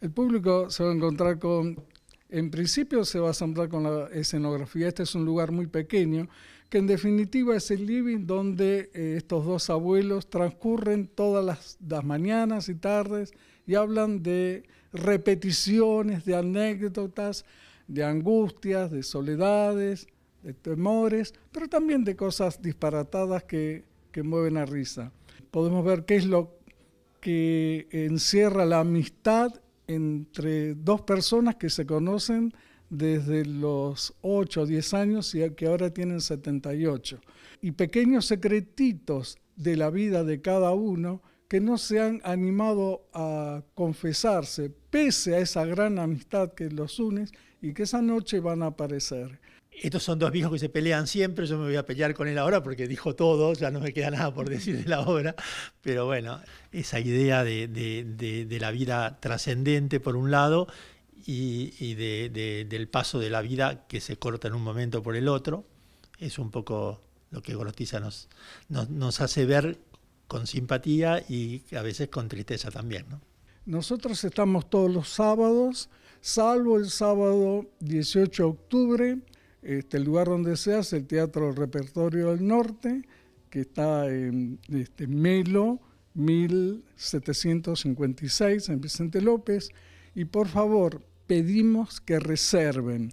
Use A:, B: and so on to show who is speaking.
A: El público se va a encontrar con, en principio se va a asombrar con la escenografía. Este es un lugar muy pequeño, que en definitiva es el living donde eh, estos dos abuelos transcurren todas las, mañanas y tardes y hablan de repeticiones, de anécdotas, de angustias, de soledades, de temores, pero también de cosas disparatadas que, que, mueven a risa. Podemos ver qué es lo que encierra la amistad entre dos personas que se conocen desde los 8 o 10 años y que ahora tienen 78. Y pequeños secretitos de la vida de cada uno que no se han animado a confesarse, pese a esa gran amistad que los une y que esa noche van a aparecer.
B: Estos son dos viejos que se pelean siempre, yo me voy a pelear con él ahora porque dijo todo, ya no me queda nada por decir en la obra, pero bueno, esa idea de, la vida trascendente por un lado y, del paso de la vida que se corta en un momento por el otro, es un poco lo que Gorostiza nos, nos, nos hace ver con simpatía y a veces con tristeza también.
A: Nosotros estamos todos los sábados, salvo el sábado 18 de octubre, este, el lugar donde sea es el Teatro Repertorio del Norte, que está en este, Melo 1756, en Vicente López. Y por favor, pedimos que reserven.